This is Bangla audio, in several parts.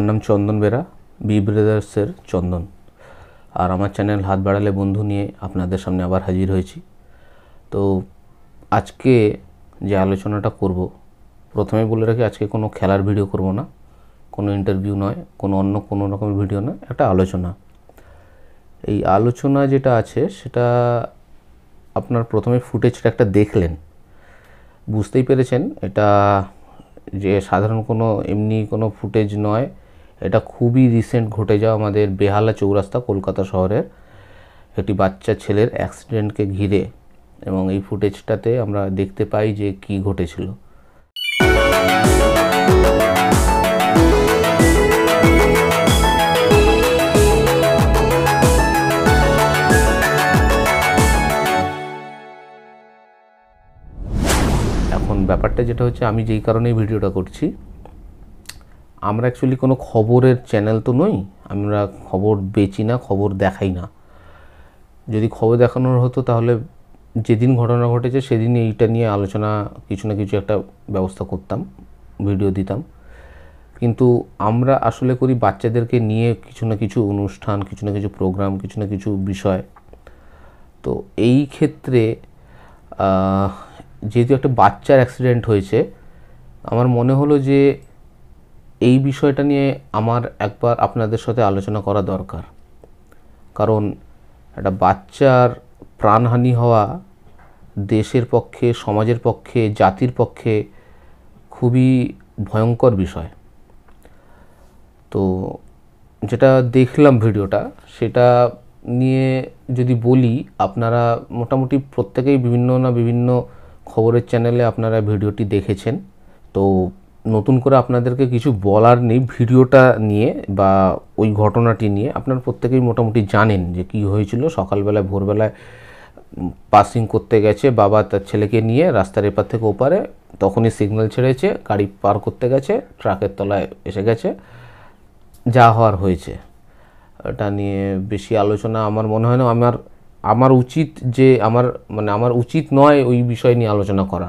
আমার নাম চন্দন বেরা বি ব্রাদার্সের চন্দন আর আমার চ্যানেল হাত বাড়ালে বন্ধু নিয়ে আপনাদের সামনে আবার হাজির হয়েছি তো আজকে যে আলোচনাটা করব প্রথমে বলে রাখি আজকে কোনো খেলার ভিডিও করব না কোনো ইন্টারভিউ নয় কোনো অন্য কোনো রকমের ভিডিও নয় একটা আলোচনা এই আলোচনা যেটা আছে সেটা আপনার প্রথমে ফুটেজটা একটা দেখলেন বুঝতেই পেরেছেন এটা যে সাধারণ কোনো এমনি কোনো ফুটেজ নয় এটা খুবই রিসেন্ট ঘটে যাওয়া আমাদের বেহালা চৌরাস্তা কলকাতা শহরের একটি বাচ্চা ছেলের অ্যাক্সিডেন্টকে ঘিরে এবং এই ফুটেজটাতে আমরা দেখতে পাই যে কি ঘটেছিল এখন ব্যাপারটা যেটা হচ্ছে আমি যেই কারণেই ভিডিওটা করছি আমরা অ্যাকচুয়ালি কোনো খবরের চ্যানেল তো নই আমরা খবর বেচি না খবর দেখাই না যদি খবর দেখানোর হতো তাহলে যেদিন ঘটনা ঘটেছে সেদিন এইটা নিয়ে আলোচনা কিছু না কিছু একটা ব্যবস্থা করতাম ভিডিও দিতাম কিন্তু আমরা আসলে করি বাচ্চাদেরকে নিয়ে কিছু না কিছু অনুষ্ঠান কিছু না কিছু প্রোগ্রাম কিছু না কিছু বিষয় তো এই ক্ষেত্রে যেহেতু একটা বাচ্চার অ্যাক্সিডেন্ট হয়েছে আমার মনে হলো যে এই বিষয়টা নিয়ে আমার একবার আপনাদের সাথে আলোচনা করা দরকার কারণ একটা বাচ্চার প্রাণহানি হওয়া দেশের পক্ষে সমাজের পক্ষে জাতির পক্ষে খুবই ভয়ঙ্কর বিষয় তো যেটা দেখলাম ভিডিওটা সেটা নিয়ে যদি বলি আপনারা মোটামুটি প্রত্যেকেই বিভিন্ন না বিভিন্ন খবরের চ্যানেলে আপনারা ভিডিওটি দেখেছেন তো নতুন করে আপনাদেরকে কিছু বলার নেই ভিডিওটা নিয়ে বা ওই ঘটনাটি নিয়ে আপনার প্রত্যেকেই মোটামুটি জানেন যে কি হয়েছিল সকালবেলায় ভোরবেলায় পাসিং করতে গেছে বাবা তার ছেলেকে নিয়ে রাস্তার এপার থেকে ওপারে তখনই সিগন্যাল ছেড়েছে গাড়ি পার করতে গেছে ট্রাকের তলায় এসে গেছে যা হওয়ার হয়েছে এটা নিয়ে বেশি আলোচনা আমার মনে হয় না আমার আমার উচিত যে আমার মানে আমার উচিত নয় ওই বিষয় নিয়ে আলোচনা করা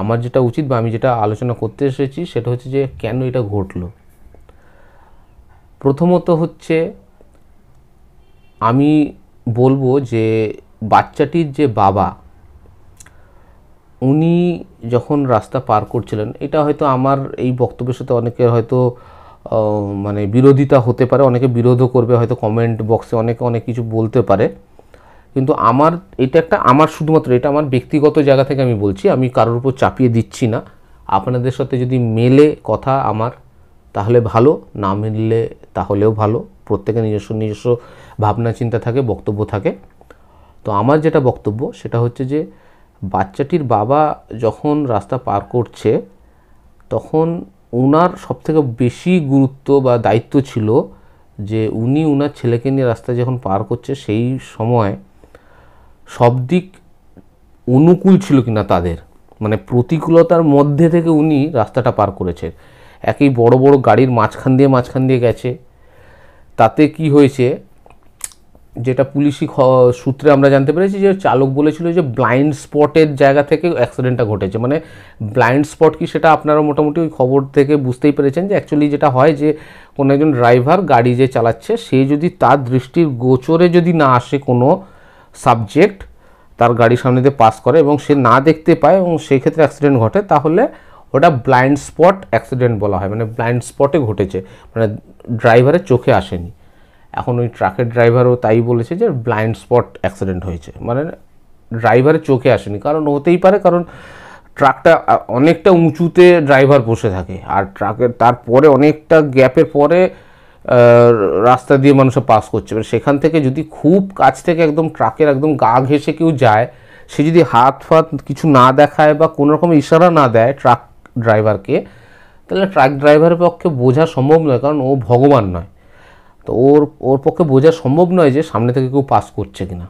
আমার যেটা উচিত বা আমি যেটা আলোচনা করতে এসেছি সেটা হচ্ছে যে কেন এটা ঘটল প্রথমত হচ্ছে আমি বলবো যে বাচ্চাটির যে বাবা উনি যখন রাস্তা পার করছিলেন এটা হয়তো আমার এই বক্তব্যের সাথে অনেকে হয়তো মানে বিরোধিতা হতে পারে অনেকে বিরোধও করবে হয়তো কমেন্ট বক্সে অনেকে অনেক কিছু বলতে পারে কিন্তু আমার এটা একটা আমার শুধুমাত্র এটা আমার ব্যক্তিগত জায়গা থেকে আমি বলছি আমি কারোর উপর চাপিয়ে দিচ্ছি না আপনাদের সাথে যদি মেলে কথা আমার তাহলে ভালো না মিললে তাহলেও ভালো প্রত্যেকের নিজস্ব নিজস্ব ভাবনা চিন্তা থাকে বক্তব্য থাকে তো আমার যেটা বক্তব্য সেটা হচ্ছে যে বাচ্চাটির বাবা যখন রাস্তা পার করছে তখন ওনার সবথেকে বেশি গুরুত্ব বা দায়িত্ব ছিল যে উনি ওনার ছেলেকে নিয়ে রাস্তা যখন পার করছে সেই সময় সব দিক অনুকূল ছিল কিনা তাদের মানে প্রতিকূলতার মধ্যে থেকে উনি রাস্তাটা পার করেছে একই বড় বড় গাড়ির মাঝখান দিয়ে মাঝখান দিয়ে গেছে তাতে কি হয়েছে যেটা পুলিশি সূত্রে আমরা জানতে পেরেছি যে চালক বলেছিল যে ব্লাইন্ড স্পটের জায়গা থেকে অ্যাক্সিডেন্টটা ঘটেছে মানে ব্লাইন্ড স্পট কি সেটা আপনারা মোটামুটি ওই খবর থেকে বুঝতেই পেরেছেন যে অ্যাকচুয়ালি যেটা হয় যে কোনো একজন ড্রাইভার গাড়ি যে চালাচ্ছে সে যদি তার দৃষ্টির গোচরে যদি না আসে কোনো সাবজেক্ট তার গাড়ির সামনে দিয়ে পাস করে এবং সে না দেখতে পায় এবং সেই ক্ষেত্রে অ্যাক্সিডেন্ট ঘটে তাহলে ওটা ব্লাইন্ড স্পট অ্যাক্সিডেন্ট বলা হয় মানে ব্লাইন্ড স্পটে ঘটেছে মানে ড্রাইভারের চোখে আসেনি এখন ওই ট্রাকের ড্রাইভারও তাই বলেছে যে ব্লাইন্ড স্পট অ্যাক্সিডেন্ট হয়েছে মানে ড্রাইভারের চোখে আসেনি কারণ হতেই পারে কারণ ট্রাকটা অনেকটা উঁচুতে ড্রাইভার বসে থাকে আর ট্রাকের তারপরে অনেকটা গ্যাপের পরে রাস্তা দিয়ে মানুষ পাস করছে এবার সেখান থেকে যদি খুব কাছ থেকে একদম ট্রাকের একদম গা ঘেসে কেউ যায় সে যদি হাত ফাত কিছু না দেখায় বা কোনো রকম ইশারা না দেয় ট্রাক ড্রাইভারকে তাহলে ট্রাক ড্রাইভারের পক্ষে বোঝা সম্ভব নয় কারণ ও ভগবান নয় তো ওর ওর পক্ষে বোঝা সম্ভব নয় যে সামনে থেকে কেউ পাস করছে কি না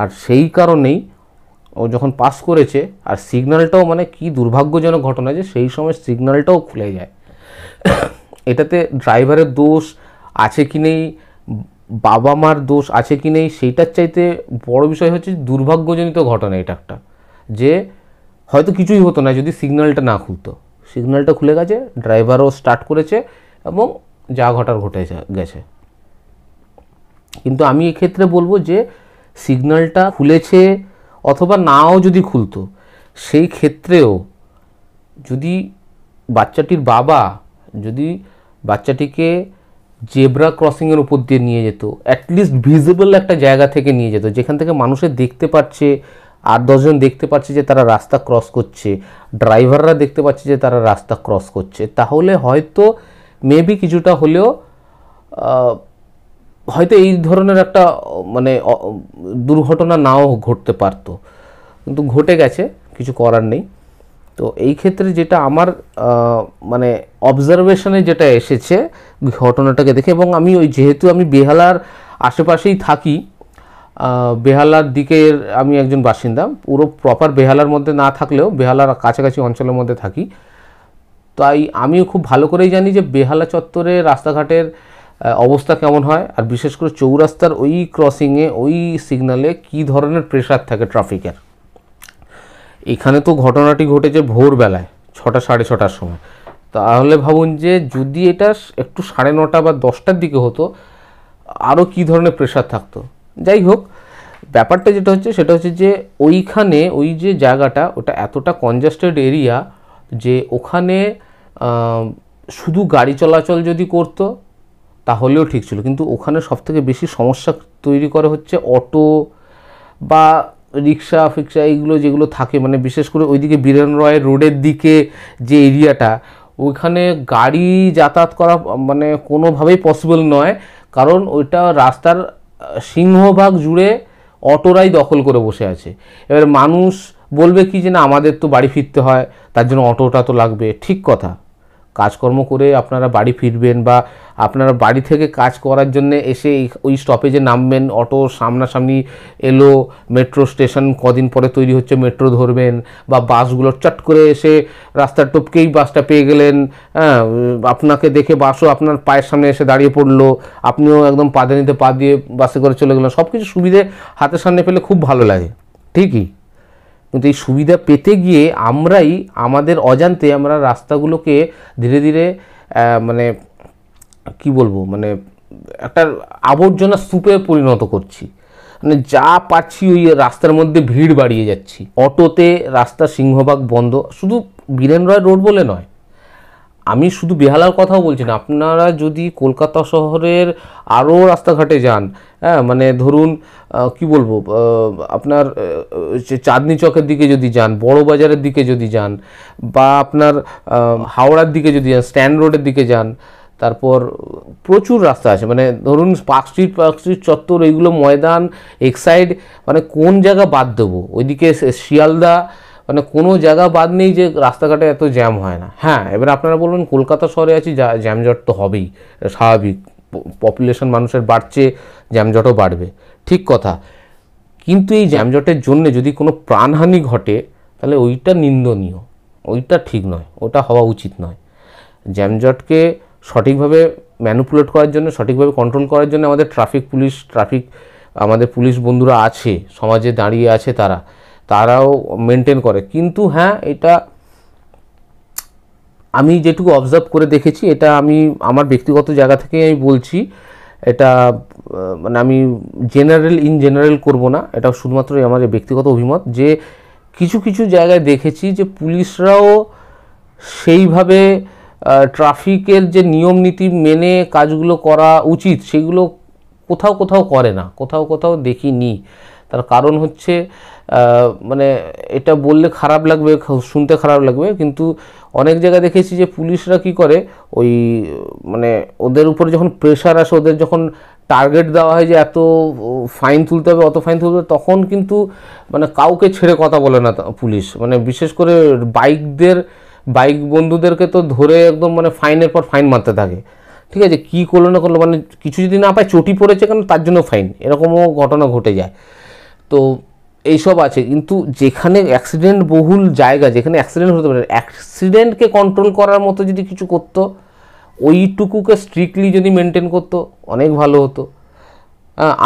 আর সেই কারণেই ও যখন পাস করেছে আর সিগন্যালটাও মানে কি দুর্ভাগ্যজনক ঘটনা যে সেই সময় সিগন্যালটাও খুলে যায় এটাতে ড্রাইভারের দোষ আছে কি নেই বাবা মার দোষ আছে কি নেই সেইটার চাইতে বড় বিষয় হচ্ছে দুর্ভাগ্যজনিত ঘটনা এটা একটা যে হয়তো কিছুই হতো না যদি সিগন্যালটা না খুলতো সিগন্যালটা খুলে গেছে ড্রাইভারও স্টার্ট করেছে এবং যা ঘটার ঘটে গেছে কিন্তু আমি এক্ষেত্রে বলবো যে সিগন্যালটা খুলেছে অথবা নাও যদি খুলতো সেই ক্ষেত্রেও যদি বাচ্চাটির বাবা যদি বাচ্চাটিকে জেব্রা ক্রসিংয়ের উপর দিয়ে নিয়ে যেত অ্যাটলিস্ট ভিজিবল একটা জায়গা থেকে নিয়ে যেত যেখান থেকে মানুষে দেখতে পাচ্ছে আর দশজন দেখতে পাচ্ছে যে তারা রাস্তা ক্রস করছে ড্রাইভাররা দেখতে পাচ্ছে যে তারা রাস্তা ক্রস করছে তাহলে হয়তো মেবি কিছুটা হলেও হয়তো এই ধরনের একটা মানে দুর্ঘটনা নাও ঘটতে পারতো কিন্তু ঘটে গেছে কিছু করার নেই তো এই ক্ষেত্রে যেটা আমার মানে অবজারভেশনে যেটা এসেছে ঘটনাটাকে দেখে এবং আমি ওই যেহেতু আমি বেহালার আশেপাশেই থাকি বেহালার দিকের আমি একজন বাসিন্দা পুরো প্রপার বেহালার মধ্যে না থাকলেও বেহালার কাছাকাছি অঞ্চলের মধ্যে থাকি তাই আমিও খুব ভালো করেই জানি যে বেহালা চত্বরে রাস্তাঘাটের অবস্থা কেমন হয় আর বিশেষ করে চৌরাস্তার ওই ক্রসিংয়ে ওই সিগনালে কি ধরনের প্রেশার থাকে ট্রাফিকের এখানে তো ঘটনাটি ঘটেছে ভোরবেলায় ছটা সাড়ে ছটার সময় তাহলে ভাবুন যে যদি এটা একটু সাড়ে নটা বা দশটার দিকে হতো আরও কী ধরনের প্রেশার থাকতো যাই হোক ব্যাপারটা যেটা হচ্ছে সেটা হচ্ছে যে ওইখানে ওই যে জায়গাটা ওটা এতটা কনজাস্টেড এরিয়া যে ওখানে শুধু গাড়ি চলাচল যদি করতো তাহলেও ঠিক ছিল কিন্তু ওখানে সবথেকে বেশি সমস্যা তৈরি করে হচ্ছে অটো বা রিক্সা ফিক্সা এইগুলো যেগুলো থাকে মানে বিশেষ করে ওইদিকে বীরেন রয় রোডের দিকে যে এরিয়াটা ওইখানে গাড়ি যাতায়াত করা মানে কোনোভাবেই পসিবল নয় কারণ ওইটা রাস্তার সিংহভাগ জুড়ে অটোরাই দখল করে বসে আছে এবার মানুষ বলবে কি যে না আমাদের তো বাড়ি ফিরতে হয় তার জন্য অটোটা তো লাগবে ঠিক কথা কাজকর্ম করে আপনারা বাড়ি ফিরবেন বা আপনারা বাড়ি থেকে কাজ করার জন্য এসে ওই স্টপেজে নামবেন অটো সামনাসামনি এলো মেট্রো স্টেশন কদিন পরে তৈরি হচ্ছে মেট্রো ধরবেন বা বাসগুলো চট করে এসে রাস্তার টপকেই বাসটা পেয়ে গেলেন হ্যাঁ আপনাকে দেখে বাসও আপনার পায়ের সামনে এসে দাঁড়িয়ে পড়লো আপনিও একদম পাদে নিতে পা দিয়ে বাসে করে চলে গেলেন সব কিছু সুবিধে হাতের সামনে পেলে খুব ভালো লাগে ঠিকই কিন্তু এই সুবিধা পেতে গিয়ে আমরাই আমাদের অজান্তে আমরা রাস্তাগুলোকে ধীরে ধীরে মানে কি বলবো মানে একটা আবর্জনা স্তূপে পরিণত করছি মানে যা পাচ্ছি ওই রাস্তার মধ্যে ভিড় বাড়িয়ে যাচ্ছি অটোতে রাস্তা সিংহভাগ বন্ধ শুধু বীরেন রয় রোড বলে নয় আমি শুধু বেহালার কথাও বলছি না আপনারা যদি কলকাতা শহরের আরও রাস্তাঘাটে যান হ্যাঁ মানে ধরুন কি বলবো আপনার চাঁদনি চকের দিকে যদি যান বড় বাজারের দিকে যদি যান বা আপনার হাওড়ার দিকে যদি যান স্ট্যান্ড রোডের দিকে যান তারপর প্রচুর রাস্তা আছে মানে ধরুন পার্ক স্ট্রিট পার্ক স্ট্রিট চত্বর এইগুলো ময়দান এক্সাইড মানে কোন জায়গা বাদ দেবো ওইদিকে শিয়ালদা মানে কোনো জায়গা বাদ নেই যে রাস্তাঘাটে এত জ্যাম হয় না হ্যাঁ এবার আপনারা বলবেন কলকাতা শহরে আছি জ্যামজট তো হবেই স্বাভাবিক পপুলেশন মানুষের বাড়ছে জ্যামজটও বাড়বে ঠিক কথা কিন্তু এই জ্যামজটের জন্য যদি কোনো প্রাণহানি ঘটে তাহলে ওইটা নিন্দনীয় ওইটা ঠিক নয় ওটা হওয়া উচিত নয় জ্যামজটকে সঠিকভাবে ম্যানুপুলেট করার জন্য সঠিকভাবে কন্ট্রোল করার জন্য আমাদের ট্রাফিক পুলিশ ট্রাফিক আমাদের পুলিশ বন্ধুরা আছে সমাজে দাঁড়িয়ে আছে তারা তারাও মেনটেন করে কিন্তু হ্যাঁ এটা আমি যেটুকু অবজার্ভ করে দেখেছি এটা আমি আমার ব্যক্তিগত জায়গা থেকে আমি বলছি এটা মানে আমি জেনারেল ইন জেনারেল করব না এটা শুধুমাত্র আমার ব্যক্তিগত অভিমত যে কিছু কিছু জায়গায় দেখেছি যে পুলিশরাও সেইভাবে ট্রাফিকের যে নিয়ম নীতি মেনে কাজগুলো করা উচিত সেগুলো কোথাও কোথাও করে না কোথাও কোথাও দেখিনি তার কারণ হচ্ছে মানে এটা বললে খারাপ লাগবে শুনতে খারাপ লাগবে কিন্তু অনেক জায়গায় দেখেছি যে পুলিশরা কি করে ওই মানে ওদের উপর যখন প্রেশার আসে ওদের যখন টার্গেট দেওয়া হয় যে এত ফাইন তুলতে হবে অত ফাইন তুলতে হবে তখন কিন্তু মানে কাউকে ছেড়ে কথা বলে না পুলিশ মানে বিশেষ করে বাইকদের বাইক বন্ধুদেরকে তো ধরে একদম মানে ফাইনের পর ফাইন মারতে থাকে ঠিক আছে কী করলো না করলো মানে কিছু যদি না পায় চটি পড়েছে কেন তার জন্য ফাইন এরকমও ঘটনা ঘটে যায় তো এইসব আছে কিন্তু যেখানে অ্যাক্সিডেন্ট বহুল জায়গা যেখানে অ্যাক্সিডেন্ট হতে পারে অ্যাক্সিডেন্টকে কন্ট্রোল করার মতো যদি কিছু করতো ওইটুকুকে স্ট্রিক্টলি যদি মেনটেন করতো অনেক ভালো হতো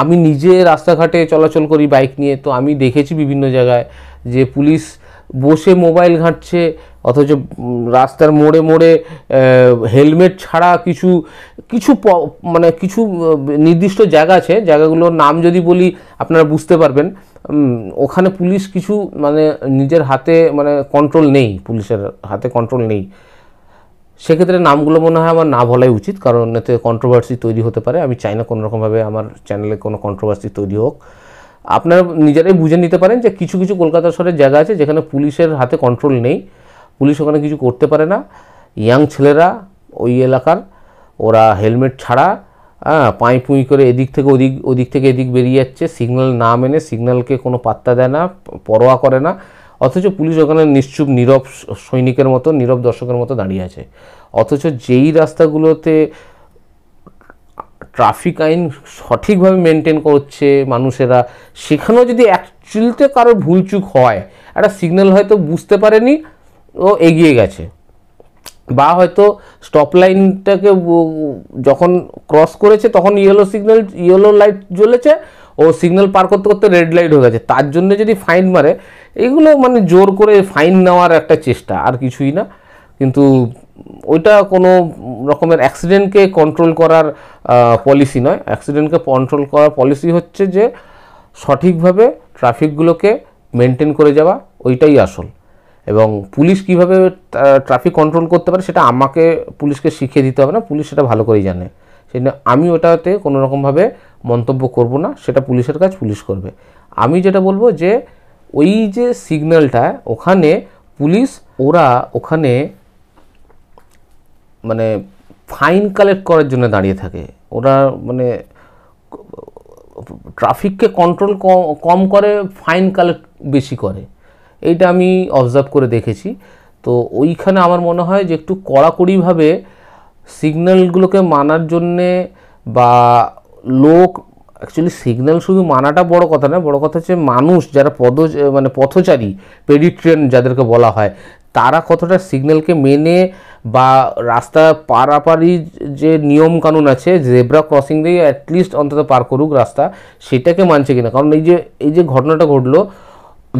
আমি নিজে রাস্তাঘাটে চলাচল করি বাইক নিয়ে তো আমি দেখেছি বিভিন্ন জায়গায় যে পুলিশ বসে মোবাইল ঘাঁটছে অথচ রাস্তার মোড়ে মোড়ে হেলমেট ছাড়া কিছু কিছু মানে কিছু নির্দিষ্ট জায়গা আছে জায়গাগুলোর নাম যদি বলি আপনারা বুঝতে পারবেন ওখানে পুলিশ কিছু মানে নিজের হাতে মানে কন্ট্রোল নেই পুলিশের হাতে কন্ট্রোল নেই সেক্ষেত্রে নামগুলো মনে হয় আমার না বলাই উচিত কারণ এতে কন্ট্রোভার্সি তৈরি হতে পারে আমি চাই না কোনোরকমভাবে আমার চ্যানেলে কোনো কন্ট্রোভার্সি তৈরি হোক আপনারা নিজেরাই বুঝে নিতে পারেন যে কিছু কিছু কলকাতা শহরের জায়গা আছে যেখানে পুলিশের হাতে কন্ট্রোল নেই পুলিশ ওখানে কিছু করতে পারে না ইয়াং ছেলেরা ওই এলাকার ওরা হেলমেট ছাড়া হ্যাঁ পাঁই পুঁই করে এদিক থেকে ওদিক ওদিক থেকে এদিক বেরিয়ে যাচ্ছে সিগন্যাল না মেনে সিগন্যালকে কোনো পাত্তা দেয় না পরোয়া করে না অথচ পুলিশ ওখানে নিশ্চুপ নীরব সৈনিকের মতো নীরব দর্শকের মতো দাঁড়িয়ে আছে অথচ যেই রাস্তাগুলোতে ট্রাফিক আইন সঠিকভাবে মেনটেন করছে মানুষেরা সেখানেও যদি অ্যাকচুয়ালিতে কারোর ভুলচুক হয় একটা সিগন্যাল হয়তো বুঝতে পারেনি ও এগিয়ে গেছে বা হয়তো স্টপ লাইনটাকে যখন ক্রস করেছে তখন ইয়েলো সিগন্যাল ইয়েলো লাইট জ্বলেছে ও সিগন্যাল পার করতে করতে রেড লাইট হয়ে গেছে তার জন্য যদি ফাইন মারে এগুলো মানে জোর করে ফাইন নেওয়ার একটা চেষ্টা আর কিছুই না কিন্তু ওইটা কোনো রকমের অ্যাক্সিডেন্টকে কন্ট্রোল করার পলিসি নয় অ্যাক্সিডেন্টকে কন্ট্রোল করার পলিসি হচ্ছে যে সঠিকভাবে ট্রাফিকগুলোকে মেনটেন করে যাওয়া ওইটাই আসল এবং পুলিশ কিভাবে ট্রাফিক কন্ট্রোল করতে পারে সেটা আমাকে পুলিশকে শিখিয়ে দিতে হবে না পুলিশ সেটা ভালো করেই জানে সেই আমি ওটাতে কোনো রকমভাবে মন্তব্য করব না সেটা পুলিশের কাজ পুলিশ করবে আমি যেটা বলবো যে ওই যে সিগন্যালটা ওখানে পুলিশ ওরা ওখানে মানে ফাইন কালেক্ট করার জন্য দাঁড়িয়ে থাকে ওরা মানে ট্রাফিককে কন্ট্রোল কম করে ফাইন কালেক্ট বেশি করে এইটা আমি অবজার্ভ করে দেখেছি তো ওইখানে আমার মনে হয় যে একটু কড়াকড়িভাবে সিগন্যালগুলোকে মানার জন্যে বা লোক অ্যাকচুয়ালি সিগন্যাল শুধু মানাটা বড় কথা না বড় কথা হচ্ছে মানুষ যারা পদ মানে পথচারী পেডিট্রেন যাদেরকে বলা হয় তারা কতটা সিগন্যালকে মেনে বা রাস্তা পারাপারি যে নিয়ম কানুন আছে জেব্রা ক্রসিং দিয়ে অ্যাটলিস্ট অন্তত পার করুক রাস্তা সেটাকে মানছে কিনা কারণ এই যে এই যে ঘটনাটা ঘটলো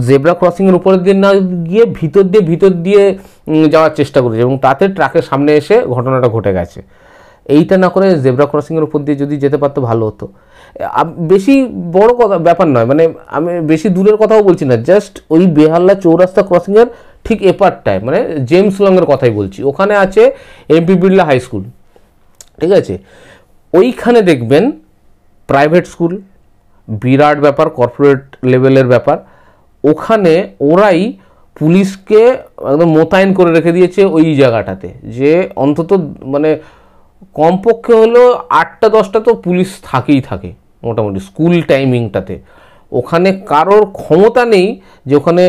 জেব্রা ক্রসিংয়ের উপরের দিয়ে না গিয়ে ভিতর দিয়ে ভিতর দিয়ে যাওয়ার চেষ্টা করেছে এবং তাতে ট্রাকের সামনে এসে ঘটনাটা ঘটে গেছে এইটা না করে জেব্রা ক্রসিংয়ের উপর দিয়ে যদি যেতে পারতো ভালো হতো বেশি বড় কথা ব্যাপার নয় মানে আমি বেশি দূরের কথাও বলছি না জাস্ট ওই বেহাল্লা চৌরাস্তা ক্রসিংয়ের ঠিক এপারটায় মানে জেমস লংয়ের কথাই বলছি ওখানে আছে এমপি বিড়লা হাই স্কুল ঠিক আছে ওইখানে দেখবেন প্রাইভেট স্কুল বিরাট ব্যাপার কর্পোরেট লেভেলের ব্যাপার ওখানে ওরাই পুলিশকে একদম মোতায়েন করে রেখে দিয়েছে ওই জায়গাটাতে যে অন্তত মানে কমপক্ষে হলো আটটা দশটা তো পুলিশ থাকেই থাকে মোটামুটি স্কুল টাইমিংটাতে ওখানে কারোর ক্ষমতা নেই যে ওখানে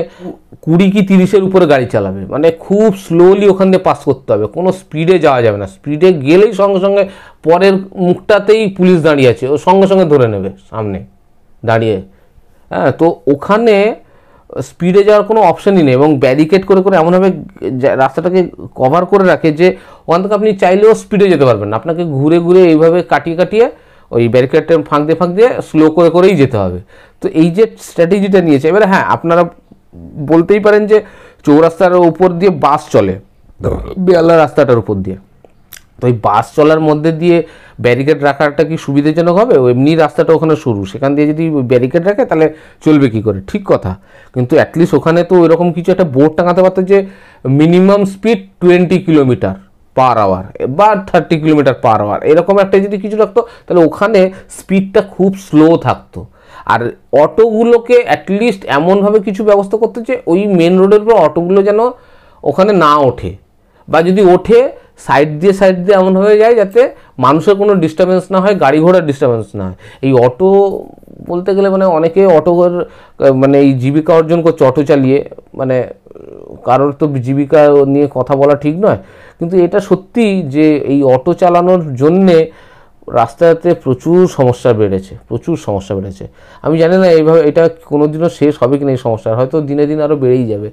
কুড়ি কি তিরিশের উপরে গাড়ি চালাবে মানে খুব স্লোলি ওখান দিয়ে পাস করতে হবে কোনো স্পিডে যাওয়া যাবে না স্পিডে গেলেই সঙ্গে সঙ্গে পরের মুখটাতেই পুলিশ দাঁড়িয়ে আছে ও সঙ্গে সঙ্গে ধরে নেবে সামনে দাঁড়িয়ে হ্যাঁ তো ওখানে স্পিডে যাওয়ার কোনো অপশানই নেই এবং ব্যারিকেড করে করে এমনভাবে রাস্তাটাকে কভার করে রাখে যে ওখান থেকে আপনি চাইলেও স্পিডে যেতে পারবেন না আপনাকে ঘুরে ঘুরে এইভাবে কাটিয়ে কাটিয়ে ওই ব্যারিকেডটা ফাঁক দিয়ে ফাঁক দিয়ে স্লো করে করেই যেতে হবে তো এই যে স্ট্র্যাটেজিটা নিয়েছে এবারে হ্যাঁ আপনারা বলতেই পারেন যে চৌরাস্তার উপর দিয়ে বাস চলে বেয়ালা রাস্তাটার উপর দিয়ে তো ওই বাস চলার মধ্যে দিয়ে ব্যারিকেড রাখাটা কি সুবিধাজনক হবে এমনি রাস্তাটা ওখানে সরু সেখান দিয়ে যদি ব্যারিকেড রাখে তাহলে চলবে কি করে ঠিক কথা কিন্তু অ্যাটলিস্ট ওখানে তো ওইরকম কিছু একটা বোর্ড টাঙাতে পারতো যে minimum speed twenty kilometre per hour বা থার্টি কিলোমিটার পার আওয়ার এরকম একটা যদি কিছু থাকতো তাহলে ওখানে স্পিডটা খুব স্লো থাকতো আর অটোগুলোকে অ্যাটলিস্ট এমনভাবে কিছু ব্যবস্থা করতে যে ওই মেন রোডের উপর অটোগুলো যেন ওখানে না ওঠে বা যদি ওঠে সাইড দিয়ে সাইড দিয়ে এমন হয়ে যায় যাতে মানুষের কোনো ডিস্টারবেন্স না হয় গাড়ি ঘোড়ার ডিস্টারবেন্স না হয় এই অটো বলতে গেলে মানে অনেকে অটো মানে এই জীবিকা অর্জন করছে অটো চালিয়ে মানে কারোর তো জীবিকা নিয়ে কথা বলা ঠিক নয় কিন্তু এটা সত্যি যে এই অটো চালানোর জন্যে রাস্তাতে প্রচুর সমস্যা বেড়েছে প্রচুর সমস্যা বেড়েছে আমি জানি না এইভাবে এটা কোনো দিনও শেষ হবে কিনা এই সমস্যা হয়তো দিনে দিন আরও বেড়েই যাবে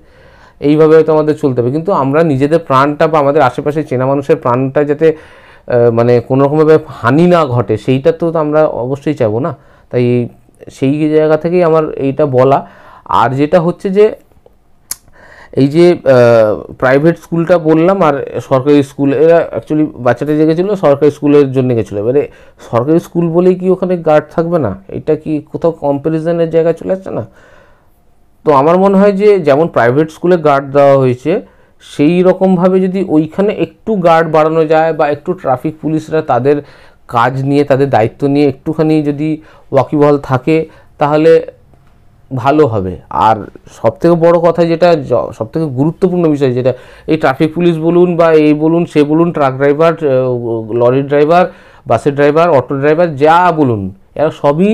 এইভাবে হয়তো আমাদের চলতে হবে কিন্তু আমরা নিজেদের প্রাণটা বা আমাদের আশেপাশে চেনা মানুষের প্রাণটা যাতে মানে কোনোরকমভাবে হানি না ঘটে সেইটা তো আমরা অবশ্যই চাবো না তাই সেই জায়গা থেকেই আমার এইটা বলা আর যেটা হচ্ছে যে এই যে প্রাইভেট স্কুলটা বললাম আর সরকারি স্কুল এরা অ্যাকচুয়ালি বাচ্চাটা যে গেছিলো সরকারি স্কুলের জন্য গেছিলো এবারে সরকারি স্কুল বলেই কি ওখানে গার্ড থাকবে না এটা কি কোথাও কম্প্যারিজনের জায়গা চলে আসছে না তো আমার মনে হয় যে যেমন প্রাইভেট স্কুলে গার্ড দেওয়া হয়েছে সেই রকমভাবে যদি ওইখানে একটু গার্ড বাড়ানো যায় বা একটু ট্রাফিক পুলিশরা তাদের কাজ নিয়ে তাদের দায়িত্ব নিয়ে একটুখানি যদি ওয়াকিবহল থাকে তাহলে ভালো হবে আর সবথেকে বড় কথা যেটা সবথেকে গুরুত্বপূর্ণ বিষয় যেটা এই ট্রাফিক পুলিশ বলুন বা এই বলুন সে বলুন ট্রাক ড্রাইভার লরি ড্রাইভার বাসের ড্রাইভার অটো ড্রাইভার যা বলুন এরা সবই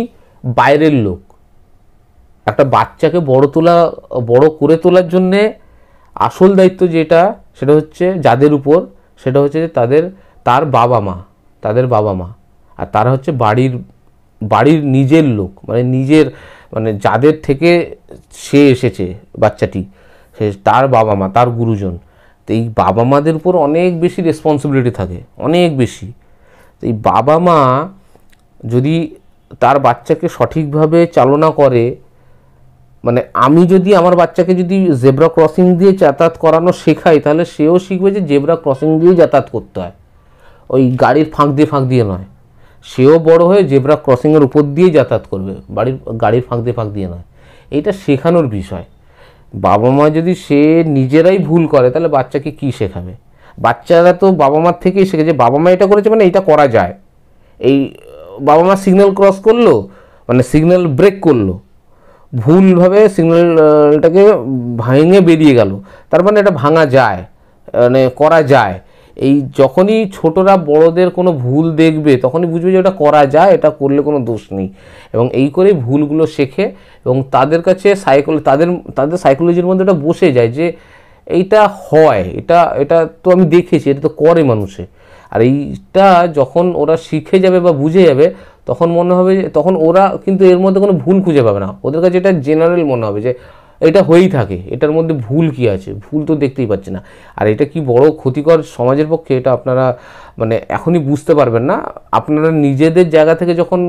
বাইরের লোক একটা বাচ্চাকে বড় তোলা বড় করে তোলার জন্যে আসল দায়িত্ব যেটা সেটা হচ্ছে যাদের উপর সেটা হচ্ছে যে তাদের তার বাবা মা তাদের বাবা মা আর তারা হচ্ছে বাড়ির বাড়ির নিজের লোক মানে নিজের মানে যাদের থেকে সে এসেছে বাচ্চাটি সে তার বাবা মা তার গুরুজন তো এই বাবা মাদের উপর অনেক বেশি রেসপন্সিবিলিটি থাকে অনেক বেশি তো এই বাবা মা যদি তার বাচ্চাকে সঠিকভাবে চালনা করে মানে আমি যদি আমার বাচ্চাকে যদি জেব্রা ক্রসিং দিয়ে যাতায়াত করানো শেখাই তাহলে সেও শিখবে যে জেব্রা ক্রসিং দিয়ে যাতায়াত করতে হয় ওই গাড়ির ফাঁক দিয়ে ফাঁক দিয়ে নয় সেও বড় হয়ে জেব্রা ক্রসিংয়ের উপর দিয়ে যাতায়াত করবে বাড়ির গাড়ির ফাঁক দিয়ে ফাঁক দিয়ে নয় এইটা শেখানোর বিষয় বাবা মা যদি সে নিজেরাই ভুল করে তাহলে বাচ্চাকে কি শেখাবে বাচ্চারা তো বাবা মার থেকেই শেখে যে বাবা মা এটা করেছে মানে এটা করা যায় এই বাবা মা সিগন্যাল ক্রস করলো মানে সিগন্যাল ব্রেক করলো ভুলভাবে সিগন্যালটাকে ভেঙে বেরিয়ে গেল তার মানে এটা ভাঙা যায় মানে করা যায় এই যখনই ছোটরা বড়দের কোনো ভুল দেখবে তখনই বুঝবে যে ওটা করা যায় এটা করলে কোনো দোষ নেই এবং এই করে ভুলগুলো শেখে এবং তাদের কাছে সাইকোলজি তাদের তাদের সাইকোলজির মধ্যে এটা বসে যায় যে এইটা হয় এটা এটা তো আমি দেখেছি এটা তো করে মানুষে আর এইটা যখন ওরা শিখে যাবে বা বুঝে যাবে তখন মনে হবে তখন ওরা কিন্তু এর মধ্যে কোনো ভুল খুঁজে পাবে না ওদের কাছে এটা জেনারেল মনে হবে যে এটা হয়েই থাকে এটার মধ্যে ভুল কি আছে ভুল তো দেখতেই পাচ্ছি না আর এটা কি বড় ক্ষতিকর সমাজের পক্ষে এটা আপনারা মানে এখনই বুঝতে পারবেন না আপনারা নিজেদের জায়গা থেকে যখন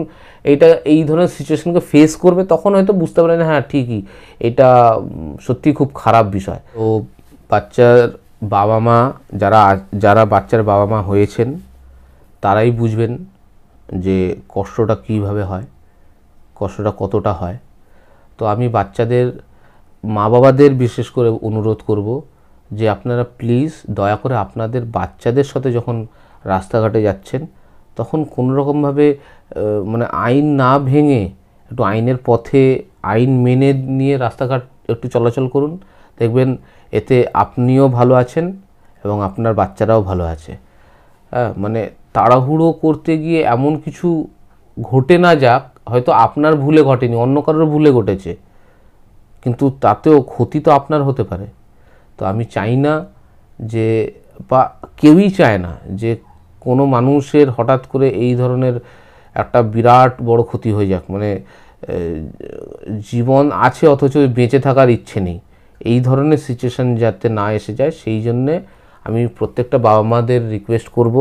এটা এই ধরনের সিচুয়েশনকে ফেস করবে তখন হয়তো বুঝতে পারেন হ্যাঁ ঠিকই এটা সত্যি খুব খারাপ বিষয় তো বাচ্চার বাবা মা যারা যারা বাচ্চার বাবা মা হয়েছেন তারাই বুঝবেন যে কষ্টটা কীভাবে হয় কষ্টটা কতটা হয় তো আমি বাচ্চাদের মা বাবাদের বিশেষ করে অনুরোধ করব যে আপনারা প্লিজ দয়া করে আপনাদের বাচ্চাদের সাথে যখন রাস্তাঘাটে যাচ্ছেন তখন কোনো রকমভাবে মানে আইন না ভেঙে একটু আইনের পথে আইন মেনে নিয়ে রাস্তাঘাট একটু চলাচল করুন দেখবেন এতে আপনিও ভালো আছেন এবং আপনার বাচ্চারাও ভালো আছে হ্যাঁ মানে তাড়াহুড়ো করতে গিয়ে এমন কিছু ঘটে না যাক হয়তো আপনার ভুলে ঘটেনি অন্য কারোর ভুলে ঘটেছে কিন্তু তাতেও ক্ষতি তো আপনার হতে পারে তো আমি চাই না যে বা কেউই চায় না যে কোনো মানুষের হঠাৎ করে এই ধরনের একটা বিরাট বড় ক্ষতি হয়ে যাক মানে জীবন আছে অথচ বেঁচে থাকার ইচ্ছে নেই এই ধরনের সিচুয়েশান যাতে না এসে যায় সেই জন্যে আমি প্রত্যেকটা বাবা মাদের রিকোয়েস্ট করব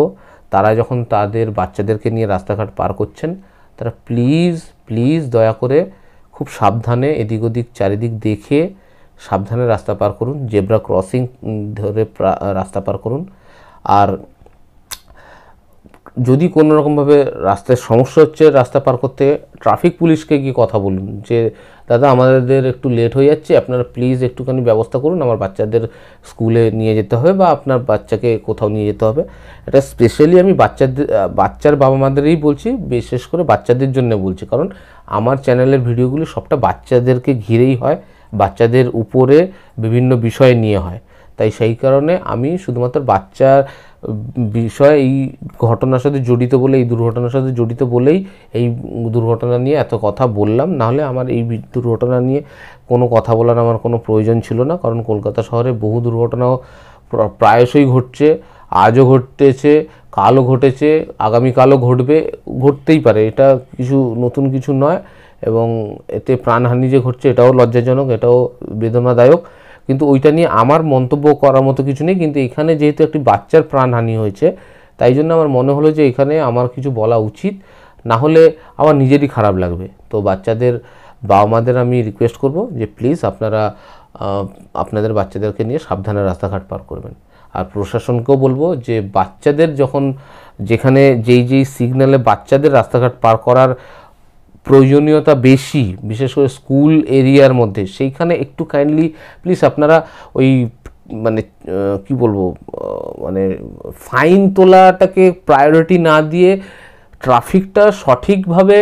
তারা যখন তাদের বাচ্চাদেরকে নিয়ে রাস্তাঘাট পার করছেন তারা প্লিজ প্লিজ দয়া করে খুব সাবধানে এদিক ওদিক চারিদিক দেখে সাবধানে রাস্তা পার করুন জেব্রা ক্রসিং ধরে রাস্তা পার করুন আর যদি কোনো রকমভাবে রাস্তায় সমস্যা হচ্ছে রাস্তা পার করতে ট্রাফিক পুলিশকে গিয়ে কথা বলুন যে দাদা আমাদের একটু লেট হয়ে যাচ্ছে আপনারা প্লিজ একটুখানি ব্যবস্থা করুন আমার বাচ্চাদের স্কুলে নিয়ে যেতে হবে বা আপনার বাচ্চাকে কোথাও নিয়ে যেতে হবে এটা স্পেশালি আমি বাচ্চাদের বাচ্চার বাবা মাদেরই বলছি বিশেষ করে বাচ্চাদের জন্য বলছি কারণ আমার চ্যানেলের ভিডিওগুলি সবটা বাচ্চাদেরকে ঘিরেই হয় বাচ্চাদের উপরে বিভিন্ন বিষয় নিয়ে হয় তাই সেই কারণে আমি শুধুমাত্র বাচ্চার বিষয় এই ঘটনার সাথে জড়িত বলে এই দুর্ঘটনার সাথে জড়িত বলেই এই দুর্ঘটনা নিয়ে এত কথা বললাম নাহলে আমার এই দুর্ঘটনা নিয়ে কোনো কথা বলার আমার কোনো প্রয়োজন ছিল না কারণ কলকাতা শহরে বহু দুর্ঘটনাও প্রায়শই ঘটছে আজও ঘটতেছে কালও ঘটেছে আগামীকালও ঘটবে ঘটতেই পারে এটা কিছু নতুন কিছু নয় এবং এতে প্রাণহানি যে ঘটছে এটাও লজ্জাজনক এটাও বেদনাদায়ক কিন্তু ওইটা নিয়ে আমার মন্তব্য করার মতো কিছু নেই কিন্তু এখানে যেহেতু একটি বাচ্চার প্রাণহানি হয়েছে তাই জন্য আমার মনে হলো যে এখানে আমার কিছু বলা উচিত না হলে আমার নিজেরই খারাপ লাগবে তো বাচ্চাদের বাবা মাদের আমি রিকোয়েস্ট করব যে প্লিজ আপনারা আপনাদের বাচ্চাদেরকে নিয়ে সাবধানে রাস্তাঘাট পার করবেন আর প্রশাসনকেও বলবো যে বাচ্চাদের যখন যেখানে যেই যেই সিগনালে বাচ্চাদের রাস্তাঘাট পার করার প্রয়োজনীয়তা বেশি বিশেষ করে স্কুল এরিয়ার মধ্যে সেইখানে একটু কাইন্ডলি প্লিজ আপনারা ওই মানে কি বলবো মানে ফাইন তোলাটাকে প্রায়োরিটি না দিয়ে ট্রাফিকটা সঠিকভাবে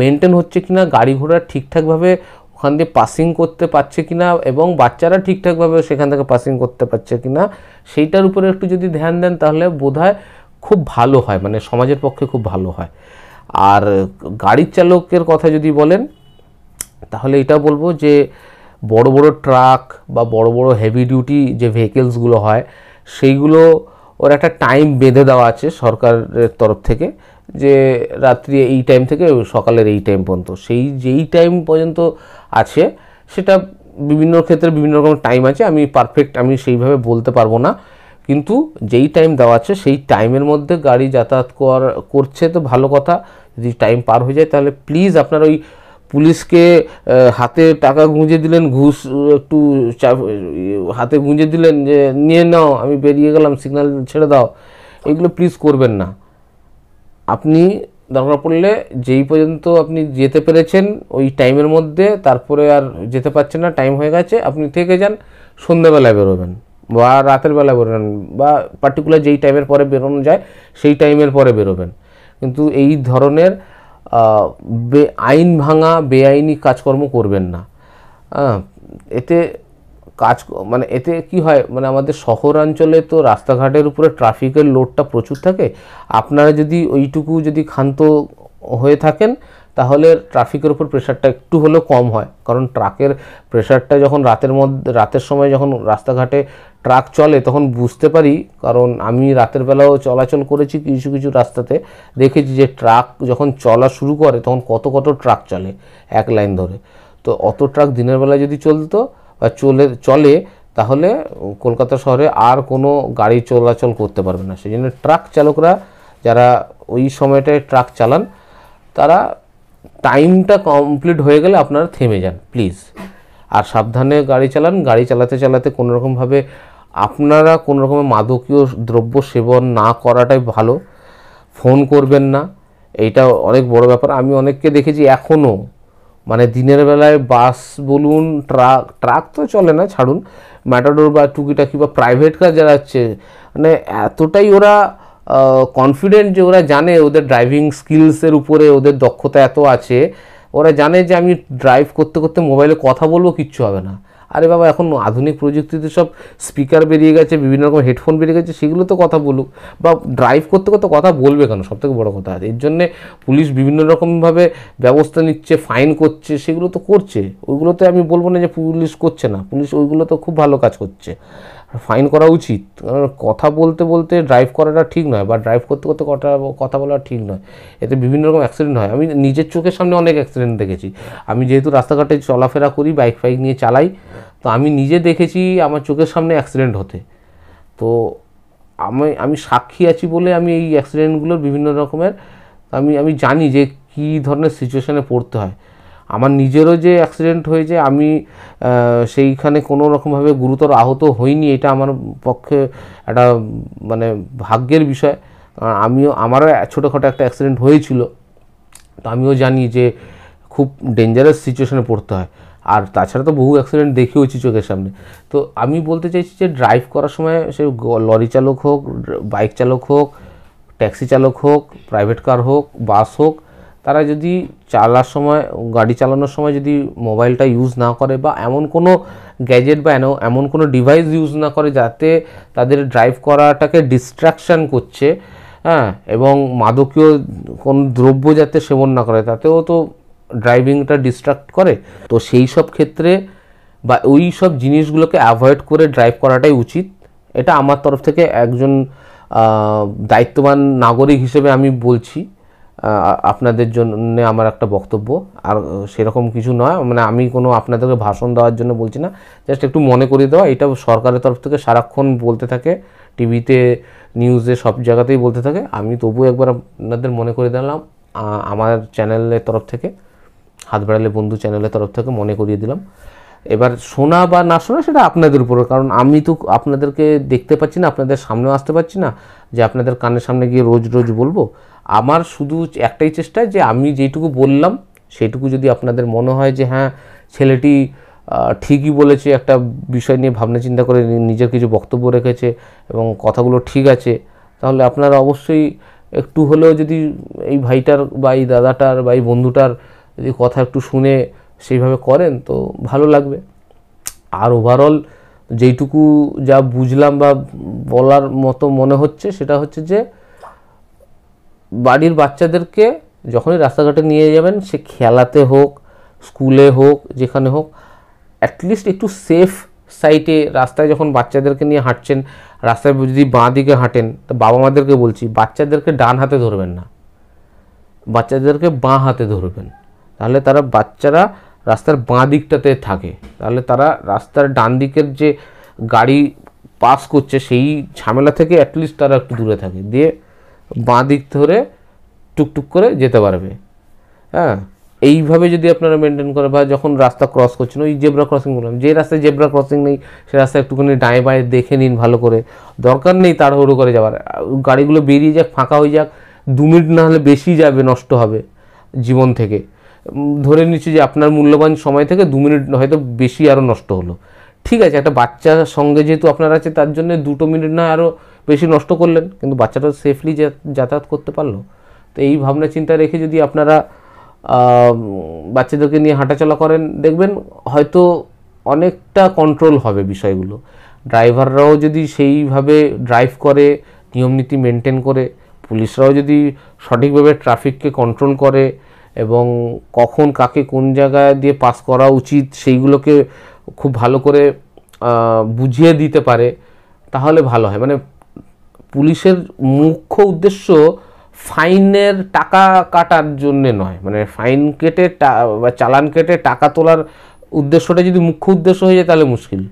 মেনটেন হচ্ছে কি না গাড়ি ঘোড়া ঠিকঠাকভাবে ওখান দিয়ে পাসিং করতে পারছে কি না এবং বাচ্চারা ঠিকঠাকভাবে সেখান থেকে পাসিং করতে পারছে কি না সেইটার উপরে একটু যদি ধ্যান দেন তাহলে বোধ খুব ভালো হয় মানে সমাজের পক্ষে খুব ভালো হয় আর গাড়ির চালকের কথা যদি বলেন তাহলে এটা বলবো যে বড় বড় ট্রাক বা বড় বড় হেভি ডিউটি যে ভেহিকেলসগুলো হয় সেইগুলো ওর একটা টাইম বেঁধে দেওয়া আছে সরকারের তরফ থেকে যে রাত্রি এই টাইম থেকে সকালের এই টাইম পর্যন্ত সেই যেই টাইম পর্যন্ত আছে সেটা বিভিন্ন ক্ষেত্রে বিভিন্ন রকম টাইম আছে আমি পারফেক্ট আমি সেইভাবে বলতে পারবো না কিন্তু যেই টাইম দেওয়া আছে সেই টাইমের মধ্যে গাড়ি যাতায়াত করছে তো ভালো কথা যদি টাইম পার হয়ে যায় তাহলে প্লিজ আপনার ওই পুলিশকে হাতে টাকা গুঁজে দিলেন ঘুষ একটু হাতে গুঁজে দিলেন যে নিয়ে নাও আমি বেরিয়ে গেলাম সিগন্যাল ছেড়ে দাও এগুলো প্লিজ করবেন না আপনি দরকার পড়লে যেই পর্যন্ত আপনি যেতে পেরেছেন ওই টাইমের মধ্যে তারপরে আর যেতে পারছেন না টাইম হয়ে গেছে আপনি থেকে যান সন্ধ্যাবেলায় বেরোবেন বা রাতের বেলা বেরোবেন বা পার্টিকুলার যেই টাইমের পরে বেরোনো যায় সেই টাইমের পরে বেরোবেন কিন্তু এই ধরনের বে আইন ভাঙা বেআইনি কাজকর্ম করবেন না এতে কাজ মানে এতে কি হয় মানে আমাদের শহরাঞ্চলে তো রাস্তাঘাটের উপরে ট্রাফিকের লোডটা প্রচুর থাকে আপনারা যদি ওইটুকু যদি ক্ষান্ত হয়ে থাকেন তাহলে ট্রাফিকের উপর প্রেশারটা একটু হলেও কম হয় কারণ ট্রাকের প্রেশারটা যখন রাতের মধ্যে রাতের সময় যখন রাস্তাঘাটে ট্রাক চলে তখন বুঝতে পারি কারণ আমি রাতের বেলাও চলাচল করেছি কিছু কিছু রাস্তাতে দেখেছি যে ট্রাক যখন চলা শুরু করে তখন কত কত ট্রাক চলে এক লাইন ধরে তো অত ট্রাক দিনের বেলা যদি চলতো বা চলে চলে তাহলে কলকাতা শহরে আর কোনো গাড়ি চলাচল করতে পারবে না সেই জন্য ট্রাক চালকরা যারা ওই সময়টায় ট্রাক চালান তারা টাইমটা কমপ্লিট হয়ে গেলে আপনারা থেমে যান প্লিজ আর সাবধানে গাড়ি চালান গাড়ি চালাতে চালাতে কোনোরকমভাবে আপনারা কোনো রকমের মাদকীয় দ্রব্য সেবন না করাটাই ভালো ফোন করবেন না এইটা অনেক বড় ব্যাপার আমি অনেককে দেখেছি এখনও মানে দিনের বেলায় বাস বলুন ট্রাক ট্রাক তো চলে না ছাড়ুন ম্যাটাডোর বা টুকিটাকি বা প্রাইভেট কার যারা আছে মানে এতটাই ওরা কনফিডেন্ট যে ওরা জানে ওদের ড্রাইভিং স্কিলসের উপরে ওদের দক্ষতা এত আছে ওরা জানে যে আমি ড্রাইভ করতে করতে মোবাইলে কথা বলবো কিচ্ছু হবে না আরে বাবা এখন আধুনিক প্রযুক্তিতে সব স্পিকার বেরিয়ে গেছে বিভিন্ন রকম হেডফোন বেরিয়ে গেছে সেগুলো তো কথা বলুক বা ড্রাইভ করতে করতে কথা বলবে কেন সবথেকে বড় কথা এর জন্যে পুলিশ বিভিন্ন রকমভাবে ব্যবস্থা নিচ্ছে ফাইন করছে সেগুলো তো করছে ওইগুলোতে আমি বলবো না যে পুলিশ করছে না পুলিশ ওইগুলো তো খুব ভালো কাজ করছে ফাইন করা উচিত কারণ কথা বলতে বলতে ড্রাইভ করাটা ঠিক নয় বা ড্রাইভ করতে করতে কথা কথা বলা ঠিক নয় এতে বিভিন্ন রকম অ্যাক্সিডেন্ট হয় আমি নিজের চোখের সামনে অনেক অ্যাক্সিডেন্ট দেখেছি আমি যেহেতু রাস্তাঘাটে চলাফেরা করি বাইক ফাইক নিয়ে চালাই তো আমি নিজে দেখেছি আমার চোখের সামনে অ্যাক্সিডেন্ট হতে তো আমি আমি সাক্ষী আছি বলে আমি এই অ্যাক্সিডেন্টগুলোর বিভিন্ন রকমের আমি আমি জানি যে কী ধরনের সিচুয়েশানে পড়তে হয় আমার নিজেরও যে অ্যাক্সিডেন্ট হয়েছে আমি সেইখানে কোনো রকমভাবে গুরুতর আহত হইনি এটা আমার পক্ষে একটা মানে ভাগ্যের বিষয় আমিও আমারও ছোটোখাটো একটা অ্যাক্সিডেন্ট হয়েছিল তো আমিও জানি যে খুব ডেঞ্জারাস সিচুয়েশানে পড়তে হয় আর তাছাড়া তো বহু অ্যাক্সিডেন্ট দেখেওছি চোখের সামনে তো আমি বলতে চাইছি যে ড্রাইভ করার সময় সে লরি চালক হোক বাইক চালক হোক ট্যাক্সি চালক হোক প্রাইভেট কার হোক বাস হোক তারা যদি চালার সময় গাড়ি চালানোর সময় যদি মোবাইলটা ইউজ না করে বা এমন কোনো গ্যাজেট বা এমন কোনো ডিভাইস ইউজ না করে যাতে তাদের ড্রাইভ করাটাকে ডিস্ট্রাকশান করছে হ্যাঁ এবং মাদকীয় কোন দ্রব্য যাতে সেবন না করে তাতেও তো ড্রাইভিংটা ডিস্ট্রাক্ট করে তো সেই সব ক্ষেত্রে বা ওই সব জিনিসগুলোকে অ্যাভয়েড করে ড্রাইভ করাটাই উচিত এটা আমার তরফ থেকে একজন দায়িত্ববান নাগরিক হিসেবে আমি বলছি আপনাদের জন্য আমার একটা বক্তব্য আর সেরকম কিছু নয় মানে আমি কোনো আপনাদেরকে ভাষণ দেওয়ার জন্য বলছি না জাস্ট একটু মনে করিয়ে দেওয়া এটা সরকারের তরফ থেকে সারাক্ষণ বলতে থাকে টিভিতে নিউজে সব জায়গাতেই বলতে থাকে আমি তবু একবার আপনাদের মনে করে দিলাম আমার চ্যানেলের তরফ থেকে হাত বাড়ালে বন্ধু চ্যানেলের তরফ থেকে মনে করিয়ে দিলাম এবার শোনা বা না শোনা সেটা আপনাদের উপর কারণ আমি তো আপনাদেরকে দেখতে পাচ্ছি না আপনাদের সামনেও আসতে পারছি না যে আপনাদের কানের সামনে গিয়ে রোজ রোজ বলবো আমার শুধু একটাই চেষ্টা যে আমি যেটুকু বললাম সেটুকু যদি আপনাদের মনে হয় যে হ্যাঁ ছেলেটি ঠিকই বলেছে একটা বিষয় নিয়ে ভাবনা চিন্তা করে নিজের কিছু বক্তব্য রেখেছে এবং কথাগুলো ঠিক আছে তাহলে আপনারা অবশ্যই একটু হলেও যদি এই ভাইটার বা এই দাদাটার বা এই বন্ধুটার যদি কথা একটু শুনে সেইভাবে করেন তো ভালো লাগবে আর ওভারঅল যেইটুকু যা বুঝলাম বা বলার মতো মনে হচ্ছে সেটা হচ্ছে যে বাড়ির বাচ্চাদেরকে যখনই রাস্তাঘাটে নিয়ে যাবেন সে খেলাতে হোক স্কুলে হোক যেখানে হোক অ্যাটলিস্ট একটু সেফ সাইটে রাস্তায় যখন বাচ্চাদেরকে নিয়ে হাঁটছেন রাস্তায় যদি বাঁ দিকে হাঁটেন তো বাবা মাদেরকে বলছি বাচ্চাদেরকে ডান হাতে ধরবেন না বাচ্চাদেরকে বাঁ হাতে ধরবেন তাহলে তারা বাচ্চারা রাস্তার বাঁ দিকটাতে থাকে তাহলে তারা রাস্তার ডান দিকের যে গাড়ি পাস করছে সেই ঝামেলা থেকে অ্যাটলিস্ট তারা একটু দূরে থাকে দিয়ে বাঁ দিক ধরে টুকটুক করে যেতে পারবে হ্যাঁ এইভাবে যদি আপনারা মেনটেন করে বা যখন রাস্তা ক্রস করছেন ওই জেব্রা ক্রসিং বললাম যে রাস্তায় জেব্রা ক্রসিং নেই সে রাস্তায় একটুখানি ডাঁয়ে বাঁয়ে দেখে নিন ভালো করে দরকার নেই তাড়াহুড়ো করে যাওয়ার গাড়িগুলো বেরিয়ে যাক ফাঁকা হয়ে যাক দু মিনিট না হলে বেশি যাবে নষ্ট হবে জীবন থেকে ধরে নিচ্ছি যে আপনার মূল্যবান সময় থেকে দু মিনিট হয়তো বেশি আরও নষ্ট হলো ঠিক আছে একটা বাচ্চার সঙ্গে যেহেতু আপনার আছে তার জন্য দুটো মিনিট না আরও বেশি নষ্ট করলেন কিন্তু বাচ্চাটা সেফলি যাতায়াত করতে পারলো তো এই ভাবনা চিন্তা রেখে যদি আপনারা বাচ্চাদেরকে নিয়ে হাঁটাচলা করেন দেখবেন হয়তো অনেকটা কন্ট্রোল হবে বিষয়গুলো ড্রাইভাররাও যদি সেইভাবে ড্রাইভ করে নিয়মনীতি মেনটেন করে পুলিশরাও যদি সঠিকভাবে ট্রাফিককে কন্ট্রোল করে এবং কখন কাকে কোন জায়গায় দিয়ে পাস করা উচিত সেইগুলোকে খুব ভালো করে বুঝিয়ে দিতে পারে তাহলে ভালো হয় মানে পুলিশের মুখ্য উদ্দেশ্য ফাইনের টাকা কাটার জন্যে নয় মানে ফাইন কেটে বা চালান কেটে টাকা তোলার উদ্দেশ্যটা যদি মুখ্য উদ্দেশ্য হয়ে যায় তাহলে মুশকিল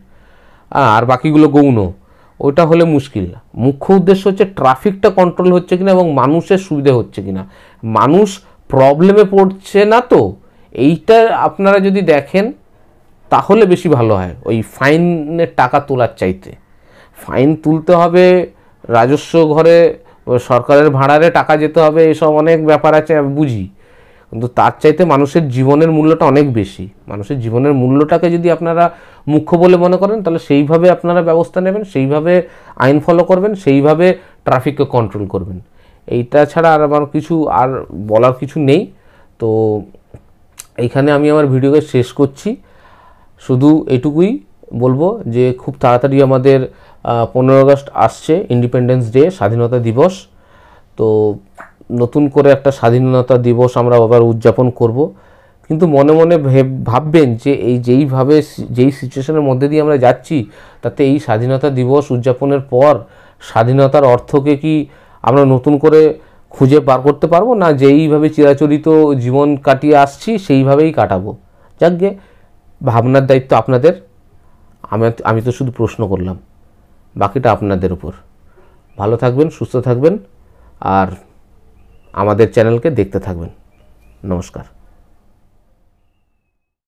আর বাকিগুলো গৌণ ওটা হলে মুশকিল মুখ্য উদ্দেশ্য হচ্ছে ট্রাফিকটা কন্ট্রোল হচ্ছে কিনা এবং মানুষের সুবিধে হচ্ছে কিনা মানুষ প্রবলেমে পড়ছে না তো এইটা আপনারা যদি দেখেন তাহলে বেশি ভালো হয় ওই ফাইনের টাকা তোলার চাইতে ফাইন তুলতে হবে রাজস্ব ঘরে সরকারের ভাড়ারে টাকা যেতে হবে এসব অনেক ব্যাপার আছে বুঝি কিন্তু তার চাইতে মানুষের জীবনের মূল্যটা অনেক বেশি মানুষের জীবনের মূল্যটাকে যদি আপনারা মুখ্য বলে মনে করেন তাহলে সেইভাবে আপনারা ব্যবস্থা নেবেন সেইভাবে আইন ফলো করবেন সেইভাবে ট্রাফিককে কন্ট্রোল করবেন এইটা ছাড়া আর আমার কিছু আর বলার কিছু নেই তো এইখানে আমি আমার ভিডিওকে শেষ করছি শুধু এটুকুই বলবো যে খুব তাড়াতাড়ি আমাদের পনেরো আগস্ট আসছে ইন্ডিপেন্ডেন্স ডে স্বাধীনতা দিবস তো নতুন করে একটা স্বাধীনতা দিবস আমরা আবার উদযাপন করব কিন্তু মনে মনে ভাববেন যে এই যেইভাবে যেই সিচুয়েশনের মধ্যে দিয়ে আমরা যাচ্ছি তাতে এই স্বাধীনতা দিবস উদযাপনের পর স্বাধীনতার অর্থকে কি আমরা নতুন করে খুঁজে পার করতে পারবো না যেইভাবে চিরাচরিত জীবন কাটিয়ে আসছি সেইভাবেই কাটাবো যাক গে ভাবনার দায়িত্ব আপনাদের আমি আমি তো শুধু প্রশ্ন করলাম বাকিটা আপনাদের উপর ভালো থাকবেন সুস্থ থাকবেন আর আমাদের চ্যানেলকে দেখতে থাকবেন নমস্কার